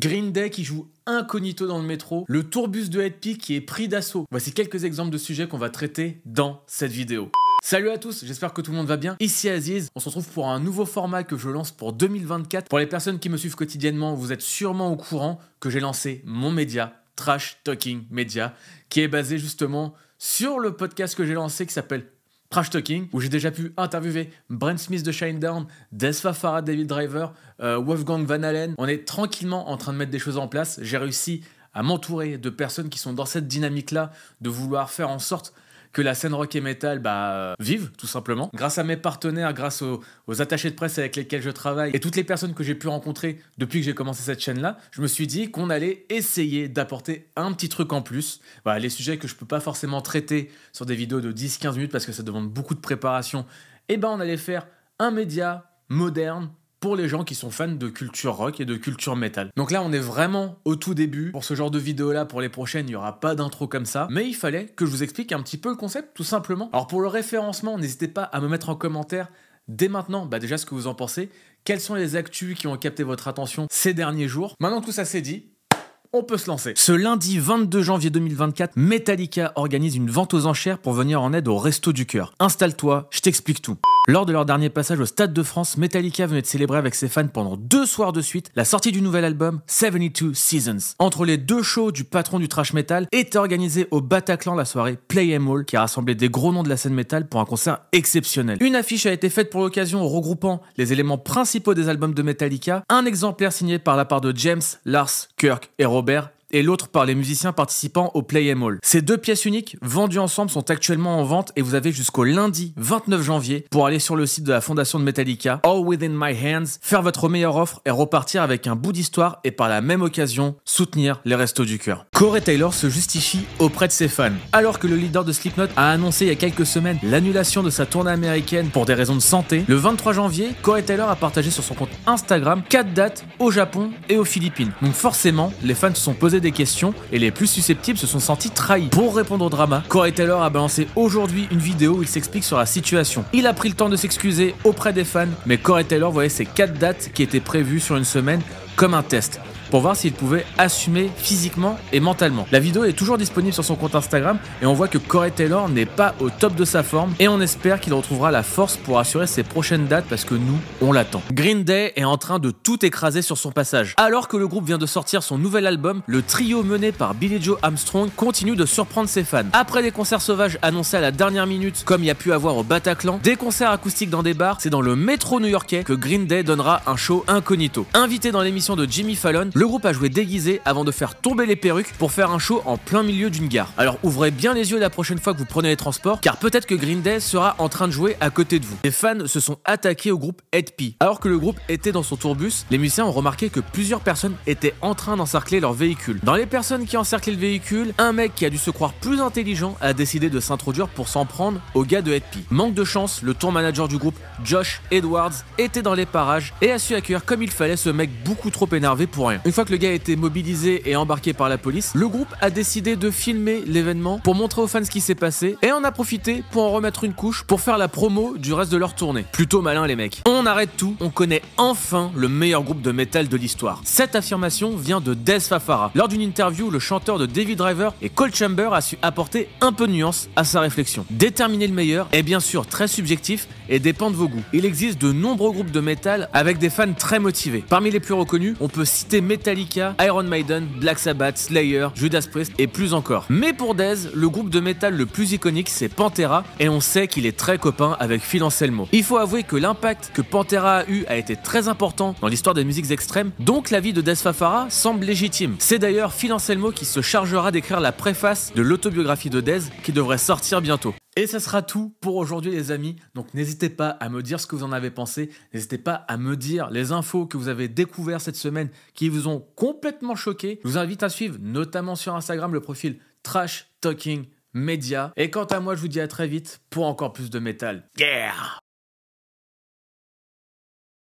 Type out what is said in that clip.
Green Day qui joue incognito dans le métro, le tourbus de Headpeak qui est pris d'assaut. Voici quelques exemples de sujets qu'on va traiter dans cette vidéo. Salut à tous, j'espère que tout le monde va bien. Ici Aziz, on se retrouve pour un nouveau format que je lance pour 2024. Pour les personnes qui me suivent quotidiennement, vous êtes sûrement au courant que j'ai lancé mon média, Trash Talking Media, qui est basé justement sur le podcast que j'ai lancé qui s'appelle Trash Talking, où j'ai déjà pu interviewer Brent Smith de Shinedown, Desfa Farah David Driver, euh, Wolfgang Van Allen. On est tranquillement en train de mettre des choses en place. J'ai réussi à m'entourer de personnes qui sont dans cette dynamique-là, de vouloir faire en sorte que la scène rock et metal bah, euh, vive, tout simplement. Grâce à mes partenaires, grâce aux, attachés de presse avec lesquels je travaille et toutes les personnes que j'ai pu rencontrer depuis que j'ai commencé cette chaîne-là, je me suis dit qu'on allait essayer d'apporter un petit truc en plus. les sujets que je ne peux pas forcément traiter sur des vidéos de 10-15 minutes parce que ça demande beaucoup de préparation, et eh ben on allait faire un média moderne pour les gens qui sont fans de culture rock et de culture metal. Donc là, on est vraiment au tout début. Pour ce genre de vidéo là, pour les prochaines, il n'y aura pas d'intro comme ça. Mais il fallait que je vous explique un petit peu le concept, tout simplement. Alors pour le référencement, n'hésitez pas à me mettre en commentaire dès maintenant, bah, déjà ce que vous en pensez. Quelles sont les actus qui ont capté votre attention ces derniers jours Maintenant que tout ça c'est dit, on peut se lancer. Ce lundi 22 janvier 2024, Metallica organise une vente aux enchères pour venir en aide au Resto du Cœur. Installe-toi, je t'explique tout. Lors de leur dernier passage au Stade de France, Metallica venait de célébrer avec ses fans pendant deux soirs de suite la sortie du nouvel album 72 Seasons. Entre les deux shows du patron du trash metal était organisé au Bataclan la soirée Play Em All qui a rassemblé des gros noms de la scène metal pour un concert exceptionnel. Une affiche a été faite pour l'occasion regroupant les éléments principaux des albums de Metallica, un exemplaire signé par la part de James, Lars, Kirk et Robert et l'autre par les musiciens participants au Play Em All. Ces deux pièces uniques, vendues ensemble, sont actuellement en vente et vous avez jusqu'au lundi 29 janvier pour aller sur le site de la fondation de Metallica, All Within My Hands, faire votre meilleure offre et repartir avec un bout d'histoire et par la même occasion soutenir les restos du cœur. Corey Taylor se justifie auprès de ses fans. Alors que le leader de Slipknot a annoncé il y a quelques semaines l'annulation de sa tournée américaine pour des raisons de santé, le 23 janvier, Corey Taylor a partagé sur son compte Instagram 4 dates au Japon et aux Philippines. Donc forcément, les fans se sont posés des questions et les plus susceptibles se sont sentis trahis. Pour répondre au drama, Corey Taylor a balancé aujourd'hui une vidéo où il s'explique sur la situation. Il a pris le temps de s'excuser auprès des fans, mais Corey Taylor voyait ces quatre dates qui étaient prévues sur une semaine comme un test pour voir s'il pouvait assumer physiquement et mentalement. La vidéo est toujours disponible sur son compte Instagram et on voit que Corey Taylor n'est pas au top de sa forme et on espère qu'il retrouvera la force pour assurer ses prochaines dates parce que nous, on l'attend. Green Day est en train de tout écraser sur son passage. Alors que le groupe vient de sortir son nouvel album, le trio mené par Billy Joe Armstrong continue de surprendre ses fans. Après des concerts sauvages annoncés à la dernière minute, comme il y a pu avoir au Bataclan, des concerts acoustiques dans des bars, c'est dans le métro new-yorkais que Green Day donnera un show incognito. Invité dans l'émission de Jimmy Fallon, le groupe a joué déguisé avant de faire tomber les perruques pour faire un show en plein milieu d'une gare. Alors ouvrez bien les yeux la prochaine fois que vous prenez les transports, car peut-être que Green Day sera en train de jouer à côté de vous. Les fans se sont attaqués au groupe Headpie. Alors que le groupe était dans son tourbus, les musiciens ont remarqué que plusieurs personnes étaient en train d'encercler leur véhicule. Dans les personnes qui encerclaient le véhicule, un mec qui a dû se croire plus intelligent a décidé de s'introduire pour s'en prendre au gars de Headpie. Manque de chance, le tour manager du groupe, Josh Edwards, était dans les parages et a su accueillir comme il fallait ce mec beaucoup trop énervé pour rien. Une fois que le gars a été mobilisé et embarqué par la police, le groupe a décidé de filmer l'événement pour montrer aux fans ce qui s'est passé et en a profité pour en remettre une couche pour faire la promo du reste de leur tournée. Plutôt malin les mecs. On arrête tout, on connaît enfin le meilleur groupe de métal de l'histoire. Cette affirmation vient de Dez Fafara. Lors d'une interview, le chanteur de David Driver et Cole Chamber a su apporter un peu de nuance à sa réflexion. Déterminer le meilleur est bien sûr très subjectif et dépend de vos goûts. Il existe de nombreux groupes de métal avec des fans très motivés. Parmi les plus reconnus, on peut citer Metallica, Iron Maiden, Black Sabbath, Slayer, Judas Priest et plus encore. Mais pour Dez, le groupe de métal le plus iconique c'est Pantera et on sait qu'il est très copain avec Phil Anselmo. Il faut avouer que l'impact que Pantera a eu a été très important dans l'histoire des musiques extrêmes, donc l'avis de Dez Fafara semble légitime. C'est d'ailleurs Phil Anselmo qui se chargera d'écrire la préface de l'autobiographie de Dez qui devrait sortir bientôt. Et ce sera tout pour aujourd'hui les amis, donc n'hésitez pas à me dire ce que vous en avez pensé, n'hésitez pas à me dire les infos que vous avez découvertes cette semaine qui vous ont complètement choqué. Je vous invite à suivre notamment sur Instagram le profil Trash Talking Media. Et quant à moi je vous dis à très vite pour encore plus de métal. Yeah